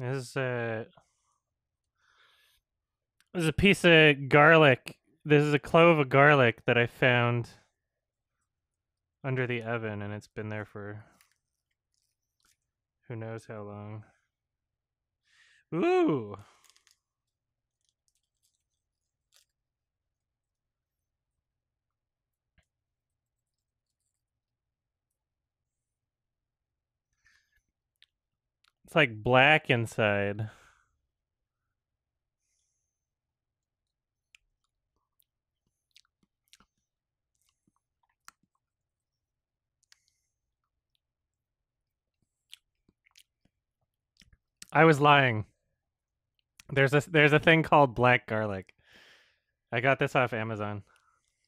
This is a this is a piece of garlic. This is a clove of garlic that I found under the oven, and it's been there for who knows how long. Ooh. It's like black inside. I was lying. There's a there's a thing called black garlic. I got this off Amazon.